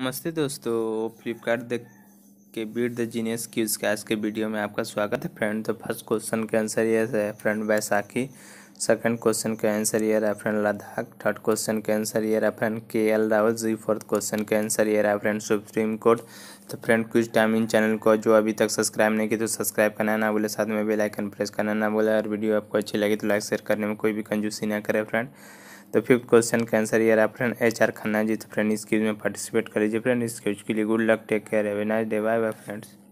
नमस्ते दोस्तों फ्लिपकार्ट के beat the genius quiz cash के वीडियो में आपका स्वागत है फ्रेंड तो फर्स्ट क्वेश्चन के आंसर यस है फ्रेंड बैसाखी सेकंड क्वेश्चन का आंसर ये रहा फ्रेंड लद्दाख थर्ड क्वेश्चन का आंसर ये रहा friend K L Rawal ji fourth question का आंसर ये रहा फ्रेंड सुप्रीम कोर्ट तो फ्रेंड कुछ टाइम इन चैनल को जो अभी तक सब्सक्राइब नहीं की तो सब्सक्राइब करना ना बोले साथ में बेलाइकन प्रेस करना ना बोले और वीडियो आपको अच्छी लगी तो लाइक शेयर करने में कोई भी कंजूसी ना करे फ्रेंड तो फिफ्थ क्वेश्चन का आंसर ये रहा friend H R Khanna ji तो फ्रेंड इस क्यूज में पार्टिसिपेट कर लीजिए फ्रेंड इस क्यूज के लिए good luck take care have nice day bye bye friends